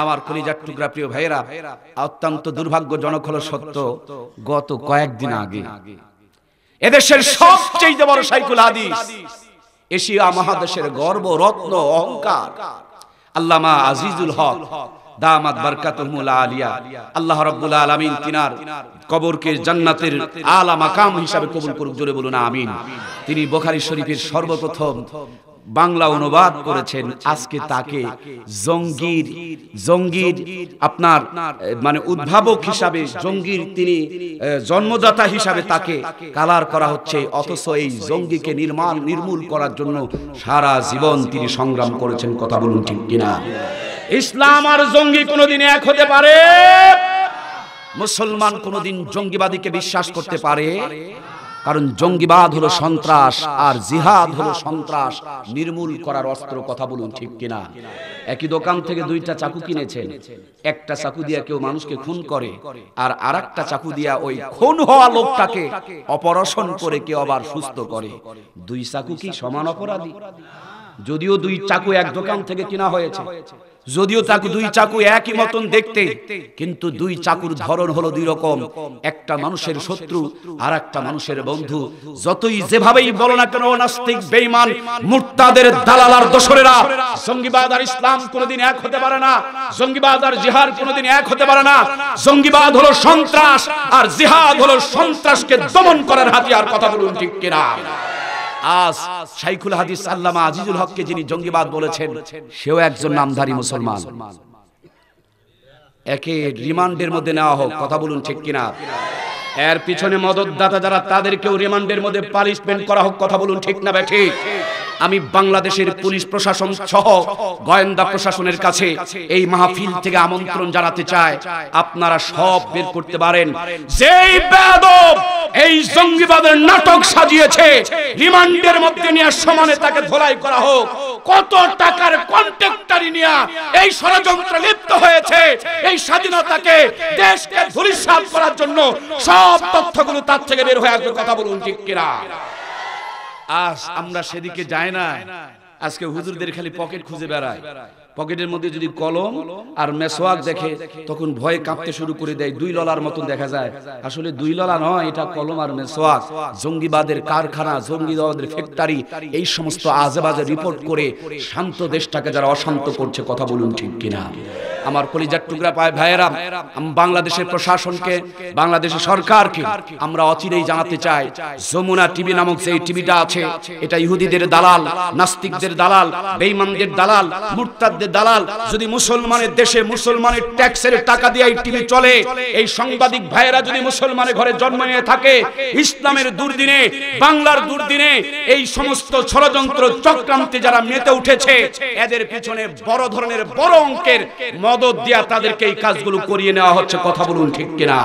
আমার কলিজার টুকরা প্রিয় ভাইয়েরা অত্যন্ত দুর্ভাগ্যজনক হলো সত্য গত কয়েকদিন আগে এদেশের সবচেয়ে বড় সাইকুল হাদিস এশিয়া মহাদেশের গর্ব রত্ন অহংকার আল্লামা আজিজুল হক দামাত বারকাতুল আলিয়া আল্লাহ রাব্বুল আলামিন তিনার কবরকে জান্নাতের আলা মাকাম হিসাবে কবুল করুক জোরে বলুন আমিন তিনি বুখারী শরীফের সর্বপ্রথম বাংলা অনুবাদ করেছেন আজকে তাকে জঙ্গির জঙ্গির আপনার মানে, মানে উদ্ভাবক হিসাবে জঙ্গির তিনি জন্মদাতা হিসাবে তাকে কালার করা হচ্ছে অথচ এই জঙ্গিকে নির্মাণ নির্মূল করার জন্য সারা জীবন তিনি সংগ্রাম করেছেন কথা বলুন ঠিক কিনা ইসলাম আর জঙ্গি কোনোদিন এক হতে পারে মুসলমান কোনোদিন জঙ্গিবাদীকে বিশ্বাস করতে পারে কারণ জঙ্গিবাদ হলো সন্ত্রাস আর জিহাদ হলো সন্ত্রাস নির্মূল করার অস্ত্র কথা বলুন ঠিক কিনা একই দোকান থেকে দুইটা চাকু কিনেছেন একটা চাকু দিয়া কেউ মানুষকে খুন করে আর আর একটা চাকু দিয়া ওই খুন হওয়া লোকটাকে অপারেশন করে কেউ আবার সুস্থ করে দুই চাকু কি সমান অপরাধী যদিও দুই চাকু এক দোকান থেকে কিনা হয়েছে যদিও চাকু দুই চাকু একই মতন দেখতে কিন্তু দুই চাকুর ধরন হলো দুই রকম একটা মানুষের শত্রু আর একটা মানুষের বন্ধু যতই যেভাবেই বলো না কেন নাস্তিক বেঈমান মুর্তাদের দালালার দোসরেরা জঙ্গিবাদ আর ইসলাম কোনোদিন এক হতে পারে না জঙ্গিবাদ আর জিহাদ কোনোদিন এক হতে পারে না জঙ্গিবাদ হলো সন্ত্রাস আর জিহাদ হলো সন্ত্রাসকে দমন করার হাতিয়ার কথা বলুন ঠিক কিনা আজ শাইখুল হাদিস আল্লামা আজিজুল হককে যিনি জঙ্গিবাদ বলেছেন সেও একজন নামধারী মুসলমান একে রিমান্ডের মধ্যে নেওয়া হোক কথা বলুন ঠিক কিনা এর পিছনে মদতদাতা যারা তাদেরকেও রিমান্ডের মধ্যে পানিশমেন্ট করা হোক কথা বলুন ঠিক না ব্যাঠি আমি বাংলাদেশের পুলিশ প্রশাসন সহ গোয়েন্দা প্রশাসনের কাছে এই মাহফিল থেকে আমন্ত্রণ জানাতে চায় আপনারা সব বের করতে পারেন যেই বেদব এই জঙ্গিবাদের নাটক সাজিয়েছে রিমান্ডের মধ্যে নিয়ে সমানে তাকে ধোলাই করা হোক কত টাকার কন্ট্রাক্টরি নিয়া এই ষড়যন্ত্রে লিপ্ত হয়েছে এই স্বাধীনতাকে দেশকে ধূলিসাৎ করার জন্য সব তথ্যগুলো তার থেকে বের হয়ে আসবে কথা বলুন ঠিক কিনা আজ আমরা সেদিকে যাই না আজকে হুজুরদের খালি পকেট খুঁজে বেড়ায় পকেটের মধ্যে যদি কলম আর মেসোয়াক দেখে তখন ভয় কাঁপতে শুরু করে দেয় দুই ললার মতন দেখা যায় আসলে দুই ললা নয় এটা কলম আর মেসোয়াক জঙ্গিবাদের কারখানা জঙ্গিবাদের ফ্যাক্টরি এই সমস্ত আজেবাজে রিপোর্ট করে শান্ত দেশটাকে যারা অশান্ত করছে কথা বলুন ঠিক কিনা আমার কলিজার টুকরা পায় ভাইয়েরা আমি বাংলাদেশের প্রশাসনকে বাংলাদেশের সরকারকে আমরা অচিরেই জানাতে চাই যমুনা টিভি নামক যে টিভিটা আছে এটা ইহুদিদের দালাল নাস্তিকদের দালাল বেইমানদের দালাল মুরতাদদের যে দালাল যদি মুসলমানের দেশে মুসলমানের ট্যাক্সের টাকা দিয়ে এই টিভি চলে এই সাংবাদিক ভাইয়েরা যদি মুসলমানের ঘরে জন্ম নিয়ে থাকে ইসলামের দুর্দিনে বাংলার দুর্দিনে এই সমস্ত ষড়যন্ত্র চক্রান্তে যারা মেতে উঠেছে এদের পিছনে বড় ধরনের বড় অঙ্কের মদত দিয়া তাদেরকে এই কাজগুলো করিয়ে নেওয়া হচ্ছে কথা বলুন ঠিক কিনা